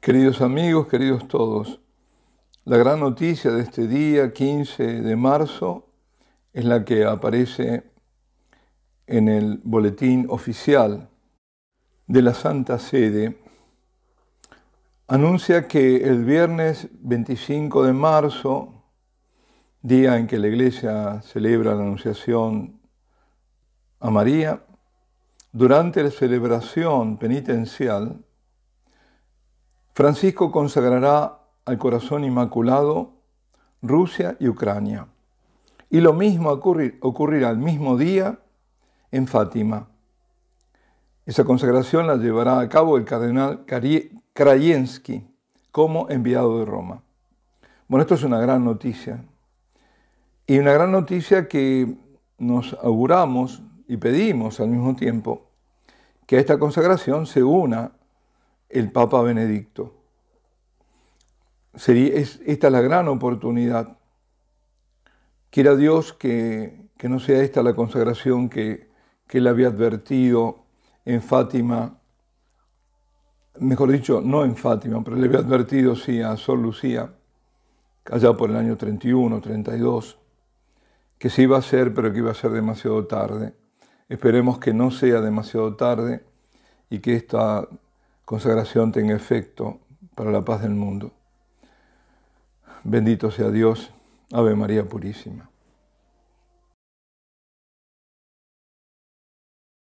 Queridos amigos, queridos todos, la gran noticia de este día 15 de marzo es la que aparece en el boletín oficial de la Santa Sede. Anuncia que el viernes 25 de marzo, día en que la Iglesia celebra la Anunciación a María, durante la celebración penitencial, Francisco consagrará al corazón inmaculado Rusia y Ucrania. Y lo mismo ocurrirá el mismo día en Fátima. Esa consagración la llevará a cabo el cardenal Krajensky como enviado de Roma. Bueno, esto es una gran noticia. Y una gran noticia que nos auguramos y pedimos al mismo tiempo que esta consagración se una el Papa Benedicto. Sería, esta es la gran oportunidad. Quiera Dios que, no sea esta la consagración que, que él había advertido en Fátima, mejor dicho, no en Fátima, pero le había advertido sí a Sol Lucía, allá por el año 31, 32, que se iba a hacer, pero que iba a ser demasiado tarde. Esperemos que no sea demasiado tarde y que esta consagración tenga efecto para la paz del mundo. Bendito sea Dios. Ave María Purísima.